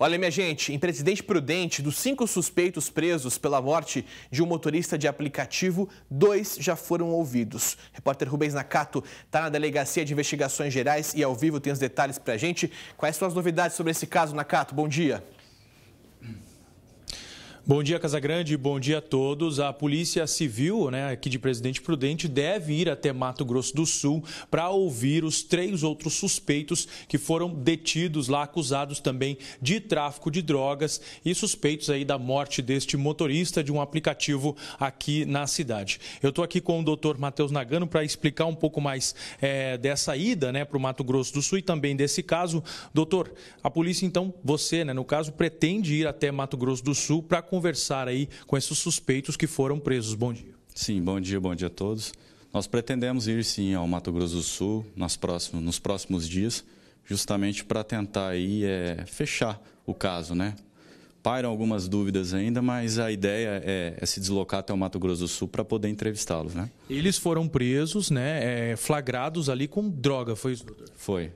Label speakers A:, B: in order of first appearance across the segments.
A: Olha, minha gente, em Presidente Prudente, dos cinco suspeitos presos pela morte de um motorista de aplicativo, dois já foram ouvidos. repórter Rubens Nakato está na Delegacia de Investigações Gerais e ao vivo tem os detalhes para a gente. Quais são as novidades sobre esse caso, Nakato? Bom dia.
B: Bom dia, Casagrande. Bom dia a todos. A Polícia Civil, né, aqui de Presidente Prudente, deve ir até Mato Grosso do Sul para ouvir os três outros suspeitos que foram detidos lá, acusados também de tráfico de drogas e suspeitos aí da morte deste motorista de um aplicativo aqui na cidade. Eu estou aqui com o doutor Matheus Nagano para explicar um pouco mais é, dessa ida né, para o Mato Grosso do Sul e também desse caso. Doutor, a polícia, então, você,
C: né, no caso, pretende ir até Mato Grosso do Sul para conversar aí com esses suspeitos que foram presos. Bom dia. Sim, bom dia, bom dia a todos. Nós pretendemos ir sim ao Mato Grosso do Sul próximos, nos próximos dias, justamente para tentar aí é, fechar o caso, né? Pairam algumas dúvidas ainda, mas a ideia é, é se deslocar até o Mato Grosso do Sul para poder entrevistá-los, né?
B: Eles foram presos, né? É, flagrados ali com
C: droga, foi isso? Foi.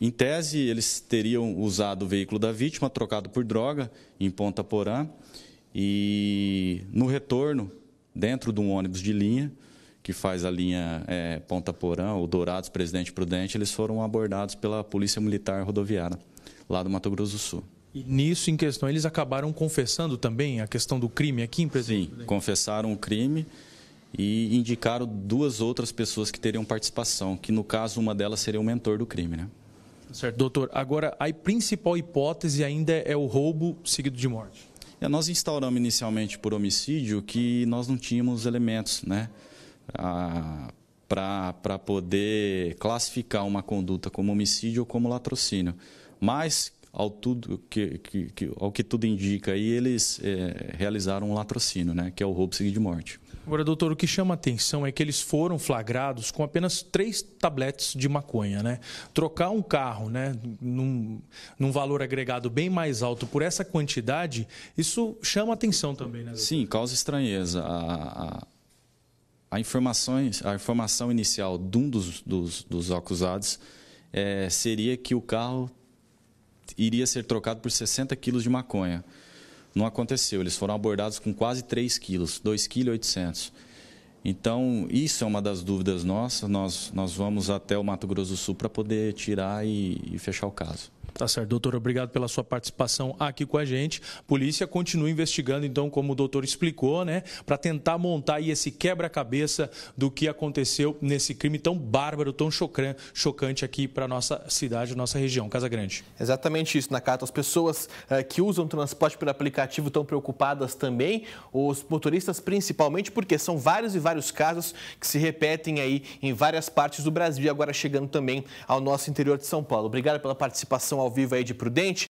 C: Em tese, eles teriam usado o veículo da vítima, trocado por droga, em Ponta Porã, e no retorno, dentro de um ônibus de linha, que faz a linha é, Ponta Porã, ou Dourados, Presidente Prudente, eles foram abordados pela Polícia Militar Rodoviária, lá do Mato Grosso do Sul. E nisso, em questão, eles acabaram confessando também a questão do crime aqui em Presidente Sim, Prudente? confessaram o crime e indicaram duas outras pessoas que teriam participação, que no caso uma delas seria o mentor do crime, né? Certo, doutor. Agora, a principal hipótese ainda é o roubo seguido de morte. É, nós instauramos inicialmente por homicídio que nós não tínhamos elementos, né? Ah, para poder classificar uma conduta como homicídio ou como latrocínio. Mas, ao, tudo, que, que, que ao que tudo indica, aí, eles é, realizaram um latrocínio, né? que é o roubo seguido de morte.
B: Agora, doutor, o que chama atenção é que eles foram flagrados com apenas três tabletes de maconha, né? Trocar um carro, né, num, num valor agregado
C: bem mais alto por essa
B: quantidade, isso chama atenção também, né? Doutor?
C: Sim, causa estranheza. A, a, a, informações, a informação inicial de um dos, dos, dos acusados é, seria que o carro iria ser trocado por 60 quilos de maconha não aconteceu. Eles foram abordados com quase 3 quilos, 2,8 kg. Então, isso é uma das dúvidas nossas. Nós, nós vamos até o Mato Grosso do Sul para poder tirar e, e fechar o caso.
B: Tá certo, doutor. Obrigado pela sua participação aqui com a gente. Polícia continua investigando, então, como o doutor explicou, né? Para tentar montar aí esse quebra-cabeça do que aconteceu nesse crime tão bárbaro, tão
A: chocante aqui para nossa cidade, nossa região, Casa Grande. Exatamente isso, Nakata. As pessoas eh, que usam transporte pelo aplicativo estão preocupadas também, os motoristas principalmente, porque são vários e vários casos que se repetem aí em várias partes do Brasil, agora chegando também ao nosso interior de São Paulo. Obrigado pela participação ao ao vivo aí de Prudente,